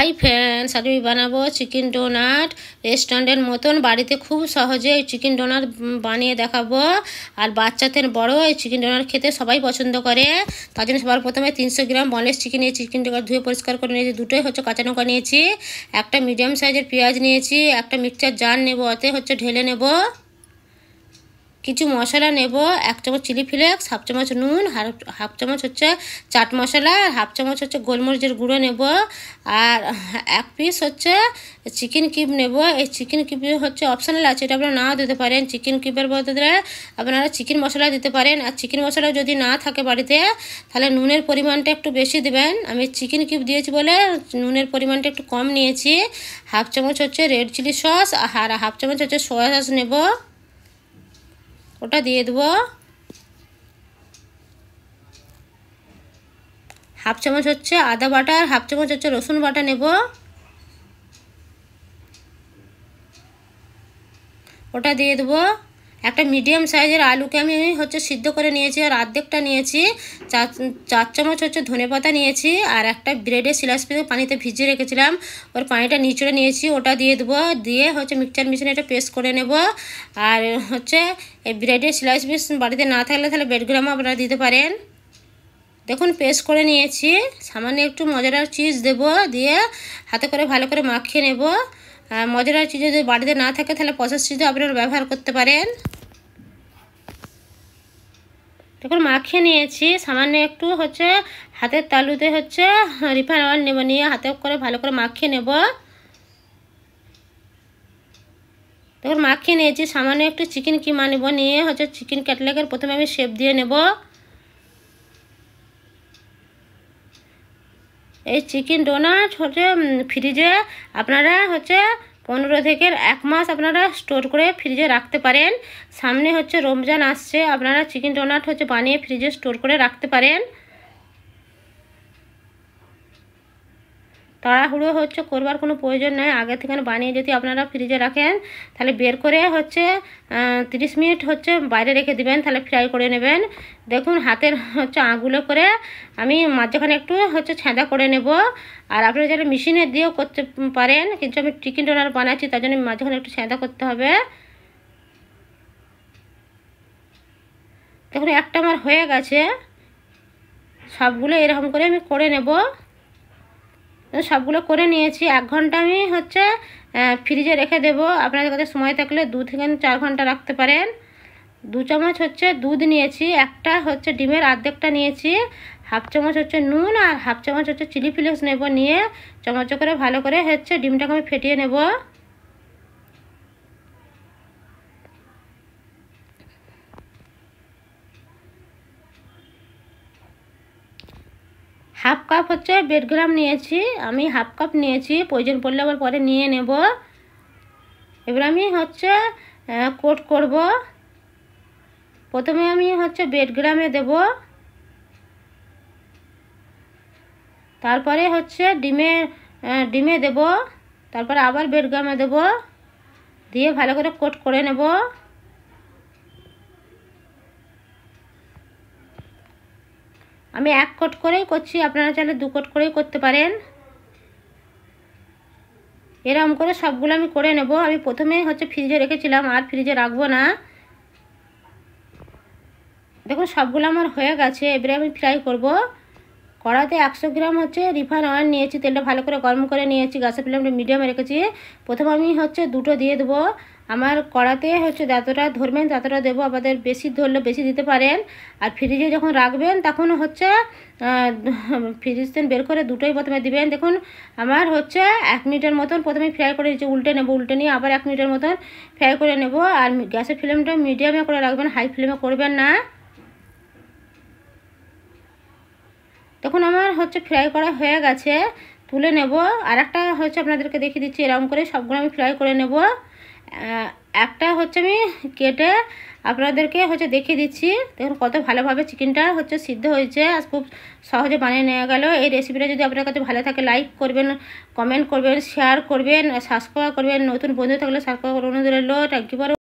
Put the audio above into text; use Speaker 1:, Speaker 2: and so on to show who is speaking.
Speaker 1: hi friends আজ আমি বানাবো চিকেন ডোনাট রেস্টুরেন্টের মতন বাড়িতে খুব সহজে চিকেন ডোনাট বানিয়ে দেখাবো আর বাচ্চাদের বড় এই চিকেন ডোনাট খেতে সবাই পছন্দ করে তার জন্য সবার প্রথমে তিনশো গ্রাম বনলেস চিকেন নিয়েছি চিকেন ডোনাট ধুয়ে পরিষ্কার করে নিয়েছি দুটোই হচ্ছে কাঁচা নৌকা নিয়েছি একটা মিডিয়াম সাইজের পেঁয়াজ নিয়েছি একটা মিক্সচার জার নেবো অতে হচ্ছে ঢেলে নেবো কিছু মশলা নেব এক চামচ চিলি ফ্লেক্স হাফ চামচ নুন হাফ চামচ হচ্ছে চাট মশলা আর হাফ চামচ হচ্ছে গোলমরিচের গুঁড়ো নেব আর এক পিস হচ্ছে চিকেন কিউব নেব এই চিকেন কিউব হচ্ছে অপশনাল আছে এটা আপনারা নাও দিতে পারেন চিকেন কিউবের বদলে আপনারা চিকেন মশলা দিতে পারেন আর চিকেন মশলা যদি না থাকে বাড়িতে তাহলে নুনের পরিমাণটা একটু বেশি দেবেন আমি চিকেন কিউব দিয়েছি বলে নুনের পরিমাণটা একটু কম নিয়েছি হাফ চামচ হচ্ছে রেড চিলি সস আর হাফ চামচ হচ্ছে সোয়া সস নেব ওটা দিয়ে দেবো হাফ চামচ হচ্ছে আদা বাটা আর হাফ চামচ হচ্ছে রসুন বাটা নেব ওটা দিয়ে দেবো একটা মিডিয়াম সাইজের আলুকে আমি হচ্ছে সিদ্ধ করে নিয়েছি আর আর্ধেকটা নিয়েছি চার চামচ হচ্ছে ধনে পাতা নিয়েছি আর একটা ব্রেডে সিলাস পেতে পানিতে ভিজিয়ে রেখেছিলাম ওর পানিটা নিচড়ে নিয়েছি ওটা দিয়ে দেবো দিয়ে হচ্ছে মিক্সচার মেশিনে এটা পেস্ট করে নেব আর হচ্ছে এই ব্রেডের স্লাইস পিস বাড়িতে না থাকলে তাহলে ব্রেডগ্রাম আপনারা দিতে পারেন দেখুন পেস্ট করে নিয়েছি সামান্য একটু মজাদার চিজ দেব দিয়ে হাতে করে ভালো করে মাখিয়ে নেব হ্যাঁ, মজরার চিজ যদি বাড়িতে না থাকে তাহলে পচা চিজও আপনারা ব্যবহার করতে পারেন এখন মাখিয়ে নিয়েছি সামান্য একটু হচ্ছে হাতের তালুতে হচ্ছে রিফাইন অয়েল নেবো নিয়ে হাতে করে ভালো করে মাখিয়ে নেব তখন মাখিয়ে নিয়েছি সামান্য একটু চিকেন কিমা নেব নিয়ে হচ্ছে চিকেন ক্যাটলেগের প্রথমে আমি শেপ দিয়ে নেবো এই চিকেন ডোনাট হচ্ছে ফ্রিজে আপনারা হচ্ছে পনেরো থেকে এক মাস আপনারা স্টোর করে ফ্রিজে রাখতে পারেন সামনে হচ্ছে রমজান আসছে আপনারা চিকেন ডোনাট হচ্ছে বানিয়ে ফ্রিজে স্টোর করে রাখতে পারেন তাড়াহুড়ো হচ্ছে করবার কোনো প্রয়োজন নেই আগে থেকে বানিয়ে যদি আপনারা ফ্রিজে রাখেন তাহলে বের করে হচ্ছে তিরিশ মিনিট হচ্ছে বাইরে রেখে দিবেন তাহলে ফ্রাই করে নেবেন দেখুন হাতের হচ্ছে আঙুলো করে আমি মাঝখানে একটু হচ্ছে ছেঁদা করে নেব আর আপনারা যারা মেশিনে দিয়েও করতে পারেন কিন্তু আমি চিকেন ডোনার বানাচ্ছি তার জন্য মাঝখানে একটু ছেঁদা করতে হবে দেখুন একটা আমার হয়ে গেছে সবগুলো এরকম করে আমি করে নেবো সবগুলো করে নিয়েছি এক ঘন্টা আমি হচ্ছে ফ্রিজে রেখে দেব আপনাদের কাছে সময় থাকলে দু থেকে চার ঘন্টা রাখতে পারেন দু চামচ হচ্ছে দুধ নিয়েছি একটা হচ্ছে ডিমের আর্ধেকটা নিয়েছি হাফ চামচ হচ্ছে নুন আর হাফ চামচ হচ্ছে চিলি ফ্লেক্স নেব নিয়ে চামচ করে ভালো করে হচ্ছে ডিমটাকে আমি ফেটিয়ে নেবো হাফ কাপ হচ্ছে বেড গ্রাম নিয়েছি আমি হাফ কাপ নিয়েছি প্রয়োজন পড়লে আবার পরে নিয়ে নেব এবার আমি হচ্ছে কোট করব প্রথমে আমি হচ্ছে বেড গ্রামে দেব তারপরে হচ্ছে ডিমে ডিমে দেব তারপরে আবার বেড গ্রামে দেব দিয়ে ভালো করে কোট করে নেব আমি এক কোট করেই করছি আপনারা চাইলে দু কোট করেই করতে পারেন এরকম করে সবগুলো আমি করে নেব আমি প্রথমে হচ্ছে ফ্রিজে রেখেছিলাম আর ফ্রিজে রাখবো না দেখুন সবগুলো আমার হয়ে গেছে এবারে আমি ফ্রাই করব কড়াতে একশো গ্রাম হচ্ছে রিফাইন অয়েল নিয়েছি তেলটা ভালো করে গরম করে নিয়েছি গ্যাসের ফ্লেমটা মিডিয়ামে রেখেছি প্রথমে আমি হচ্ছে দুটো দিয়ে দেবো আমার কড়াতে হচ্ছে যতটা ধরবেন ততটা দেবো আমাদের বেশি ধরলে বেশি দিতে পারেন আর ফ্রিজে যখন রাখবেন তখন হচ্ছে ফ্রিজ তেন বের করে দুটোই প্রথমে দিবেন দেখুন আমার হচ্ছে এক মিনিটের মতন প্রথমে ফ্রাই করে নিচ্ছি উল্টে নেবো উল্টে নিয়ে আবার এক মিনিটের মতন ফ্রাই করে নেব আর গ্যাসের ফ্লেমটা মিডিয়ামে করে রাখবেন হাই ফ্লেমে করবেন না তখন আমার হচ্ছে ফ্রাই করা হয়ে গেছে তুলে নেব আর একটা হচ্ছে আপনাদেরকে দেখিয়ে দিচ্ছি এরকম করে সবগুলো আমি ফ্রাই করে নেবো একটা হচ্ছে আমি কেটে আপনাদেরকে হচ্ছে দেখিয়ে দিচ্ছি দেখুন কত ভালোভাবে চিকেনটা হচ্ছে সিদ্ধ হয়েছে আর খুব সহজে বানিয়ে নেওয়া গেল এই রেসিপিটা যদি আপনার কাছে ভালো থাকে লাইক করবেন কমেন্ট করবেন শেয়ার করবেন সাবস্ক্রাইব করবেন নতুন বন্ধু থাকলে সাবস্ক্রাইব অনুরোধ থ্যাংক ইউ